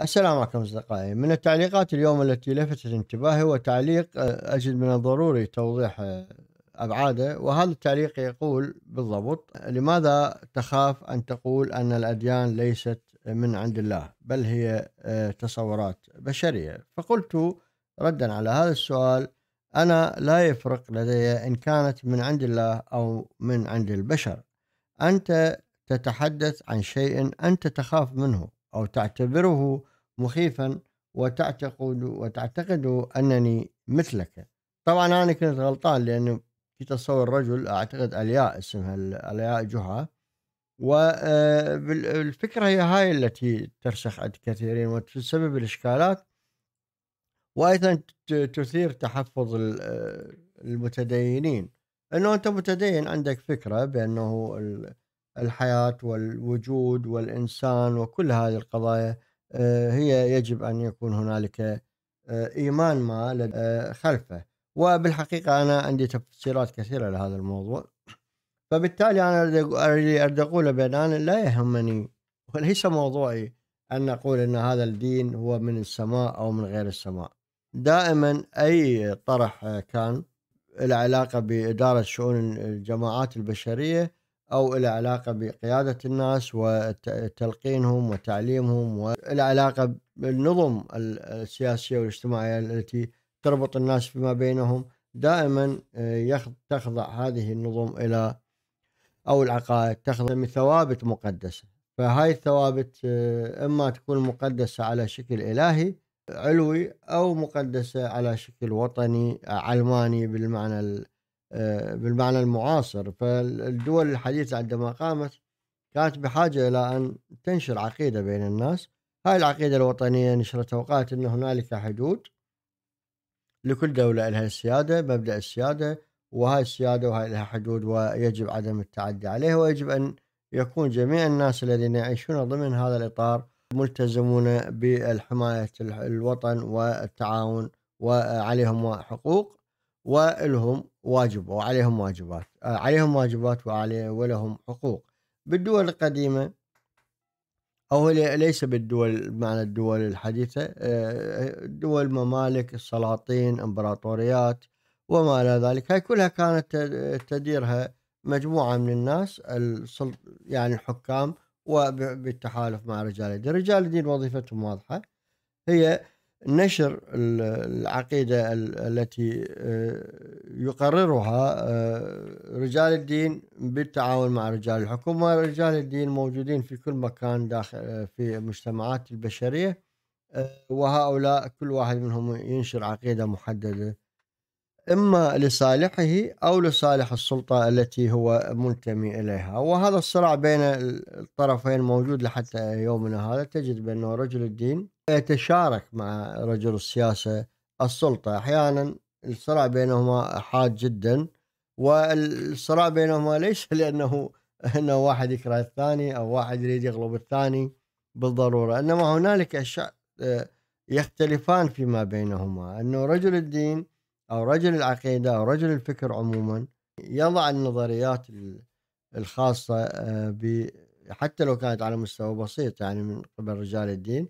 السلام عليكم أصدقائي من التعليقات اليوم التي لفتت انتباهي هو تعليق آه، أجد من الضروري توضيح آه، أبعاده وهذا التعليق يقول بالضبط لماذا تخاف أن تقول أن الأديان ليست من عند الله بل هي آه، تصورات بشرية فقلت ردا على هذا السؤال أنا لا يفرق لدي إن كانت من عند الله أو من عند البشر أنت تتحدث عن شيء أنت تخاف منه أو تعتبره مخيفا وتعتقد وتعتقد أنني مثلك طبعا أنا كنت غلطان لأنه في تصور رجل أعتقد ألياء اسمها ألياء جهة والفكرة آه، هي هاي التي ترسخ عند كثيرين وتسبب الإشكالات وأيضا تثير تحفظ آه، المتدينين أنه أنت متدين عندك فكرة بأنه الحياة والوجود والإنسان وكل هذه القضايا آه، هي يجب أن يكون هنالك آه، إيمان ما آه، خلفه وبالحقيقة أنا عندي تفسيرات كثيرة لهذا الموضوع فبالتالي أنا اللي أريد أقوله بأن أنا لا يهمني وليس موضوعي أن نقول أن هذا الدين هو من السماء أو من غير السماء دائما أي طرح كان العلاقة بإدارة شؤون الجماعات البشرية أو إلى علاقة بقيادة الناس وتلقينهم وتعليمهم وإلى علاقة بالنظم السياسية والاجتماعية التي تربط الناس فيما بينهم دائما آه، تخضع هذه النظم إلى أو العقائد تخضع لثوابت مقدسة فهاي الثوابت آه، إما تكون مقدسة على شكل إلهي علوي أو مقدسة على شكل وطني علماني بالمعنى آه، بالمعنى المعاصر فالدول الحديثة عندما قامت كانت بحاجة إلى أن تنشر عقيدة بين الناس هاي العقيدة الوطنية نشرتها وقالت أن هنالك حدود لكل دولة لها السيادة مبدأ السيادة وهاي السيادة وهاي لها حدود ويجب عدم التعدي عليها ويجب أن يكون جميع الناس الذين يعيشون ضمن هذا الإطار ملتزمون بحماية الوطن والتعاون وعليهم حقوق ولهم واجب وعليهم واجبات عليهم واجبات وعلي ولهم حقوق بالدول القديمة أو ليس بالدول بمعنى الدول الحديثة آه، دول ممالك السلاطين امبراطوريات وما إلى ذلك هاي كلها كانت تديرها مجموعة من الناس يعني الحكام وبالتحالف مع رجال الدين رجال الدين وظيفتهم واضحة هي نشر العقيدة التي آه، يقررها آه، رجال الدين بالتعاون مع رجال الحكومة رجال الدين موجودين في كل مكان داخل آه، في مجتمعات البشرية وهؤلاء كل واحد منهم ينشر عقيدة محددة إما لصالحه أو لصالح السلطة التي هو منتمي إليها وهذا الصراع بين الطرفين موجود لحتى يومنا هذا تجد بأنه رجل الدين يتشارك مع رجل السياسة السلطة أحيانا الصراع بينهما حاد جدا والصراع بينهما ليس لأنه أنه واحد يكره الثاني أو واحد يريد يغلب الثاني بالضرورة إنما هنالك أشياء آه، يختلفان فيما بينهما أنه رجل الدين او رجل العقيده او رجل الفكر عموما يضع النظريات الخاصه آه، ب حتى لو كانت على مستوى بسيط يعني من قبل رجال الدين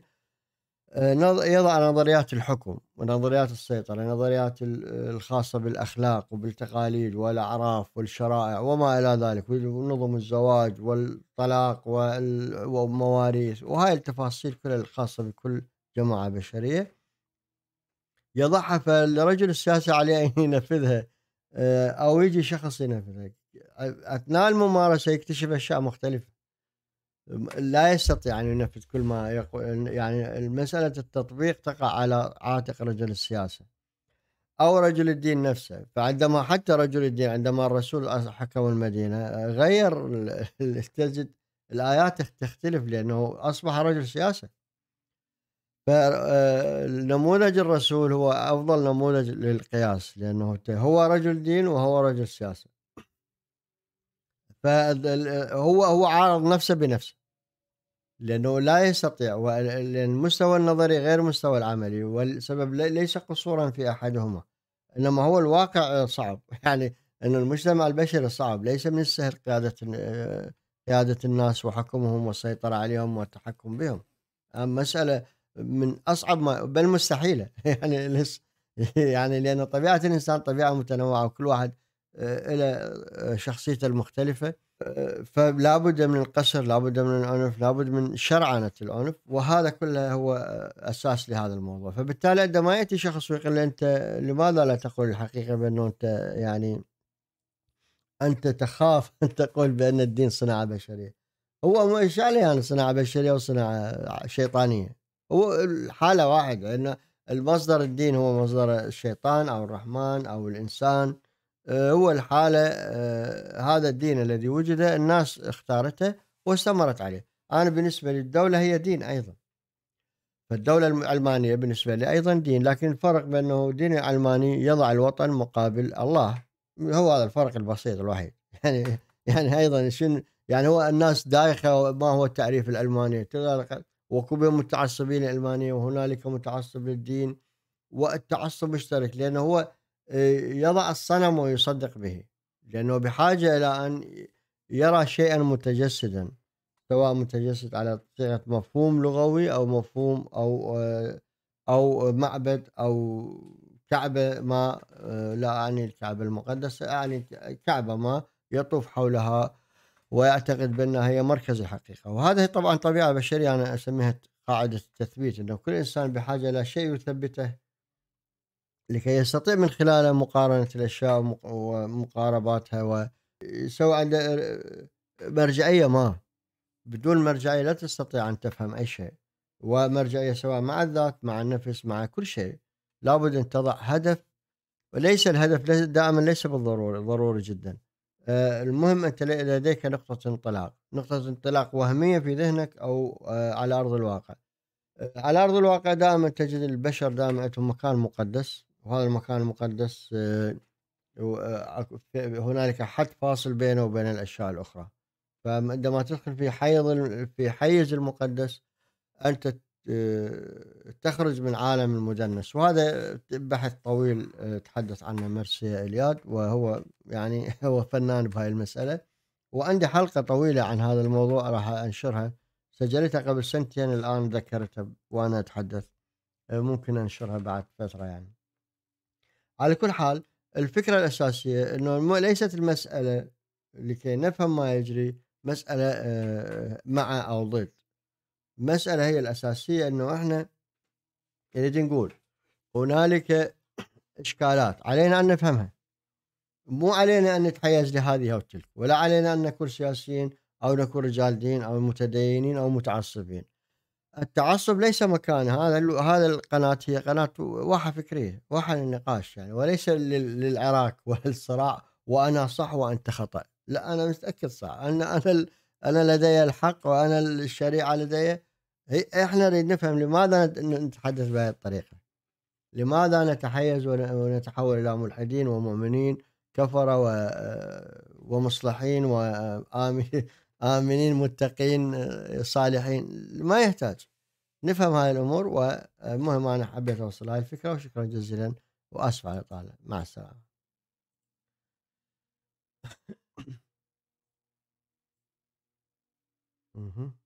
آه، يضع نظريات الحكم ونظريات السيطرة نظريات الخاصة بالأخلاق وبالتقاليد والأعراف والشرائع وما إلى ذلك ونظم الزواج والطلاق والمواريث وهاي التفاصيل كلها الخاصة بكل جماعة بشرية يضعها فالرجل الساسي عليه ان ينفذها آه، او يجي شخص ينفذها اثناء الممارسه يكتشف اشياء مختلفه لا يستطيع ان ينفذ كل ما يقول يعني مساله التطبيق تقع على عاتق رجل السياسه او رجل الدين نفسه فعندما حتى رجل الدين عندما الرسول حكم المدينه غير تجد الايات تختلف لانه اصبح رجل سياسه فنموذج آه، الرسول هو افضل نموذج للقياس لانه هو رجل دين وهو رجل سياسه فهو هو عارض نفسه بنفسه لانه لا يستطيع لان المستوى النظري غير مستوى العملي والسبب ليس قصورا في احدهما انما هو الواقع صعب يعني ان المجتمع البشري صعب ليس من السهل قياده آه، قياده الناس وحكمهم والسيطره عليهم والتحكم بهم مساله من اصعب ما بل مستحيله يعني يعني لان طبيعه الانسان طبيعه متنوعه وكل واحد آه، إلى آه، شخصيته المختلفة آه، فلا بد من القصر لا بد من العنف لا بد من شرعنة العنف وهذا كله هو أساس لهذا الموضوع فبالتالي عندما يأتي شخص ويقول أنت لماذا لا تقول الحقيقة بأنه أنت يعني أنت تخاف أن تقول بأن الدين صناعة بشرية هو ما عليه يعني, يعني صناعة بشرية وصناعة شيطانية هو الحالة واحد أن المصدر الدين هو مصدر الشيطان أو الرحمن أو الإنسان آه، هو الحالة آه، هذا الدين الذي وجد الناس اختارته واستمرت عليه أنا بالنسبة للدولة هي دين أيضا فالدولة العلمانية بالنسبة لي أيضا دين لكن الفرق بأنه دين العلماني يضع الوطن مقابل الله هو هذا الفرق البسيط الوحيد يعني يعني أيضا شنو يعني هو الناس دايخه ما هو التعريف الالماني وكبه متعصبين علمانية وهنالك متعصب للدين والتعصب مشترك لأنه هو آه، يضع الصنم ويصدق به لأنه بحاجة إلى أن يرى شيئا متجسدا سواء متجسد على صيغة مفهوم لغوي أو مفهوم أو آه، أو معبد أو كعبة ما آه، لا أعني الكعبة المقدسة أعني كعبة ما يطوف حولها ويعتقد بأنها هي مركز الحقيقة وهذه طبعا طبيعة بشرية أنا أسميها قاعدة التثبيت أنه كل إنسان بحاجة إلى شيء يثبته لكي يستطيع من خلاله مقارنة الأشياء ومقارباتها ويسوي عنده مرجعية ما بدون مرجعية لا تستطيع أن تفهم أي شيء ومرجعية سواء مع الذات مع النفس مع كل شيء لابد أن تضع هدف وليس الهدف دائما ليس بالضروري ضروري جدا آه، المهم انت لديك نقطه انطلاق نقطه انطلاق وهميه في ذهنك او آه، على ارض الواقع آه، على ارض الواقع دائما تجد البشر دائما عندهم مكان مقدس وهذا المكان المقدس هنالك حد فاصل بينه وبين الاشياء الاخرى فعندما تدخل في حيز في حيز المقدس انت آه، تخرج من عالم المدنس وهذا بحث طويل آه، تحدث عنه مرسي الياد وهو يعني هو فنان بهاي المسألة وعندي حلقة طويلة عن هذا الموضوع راح أنشرها سجلتها قبل سنتين الآن ذكرتها وأنا أتحدث آه، ممكن أنشرها بعد فترة يعني على كل حال الفكرة الأساسية أنه ليست المسألة لكي نفهم ما يجري مسألة مع أو ضد المسألة هي الأساسية أنه إحنا نريد نقول هنالك إشكالات علينا أن نفهمها مو علينا أن نتحيز لهذه أو تلك ولا علينا أن نكون سياسيين أو نكون رجال دين أو متدينين أو متعصبين التعصب ليس مكان هذا هذا القناة هي قناة واحة فكرية واحة للنقاش يعني وليس للعراك والصراع وأنا صح وأنت خطأ لا أنا متأكد صح أن أنا أنا لدي الحق وأنا الشريعة لدي احنا نريد نفهم لماذا نتحدث بهذه الطريقه لماذا نتحيز ونتحول الى ملحدين ومؤمنين كفره و... ومصلحين وآمنين متقين صالحين ما يحتاج نفهم هذه الأمور ومهم أنا حبيت أوصل هذه الفكرة وشكرا جزيلا وأسف على الإطالة مع السلامة mm-hmm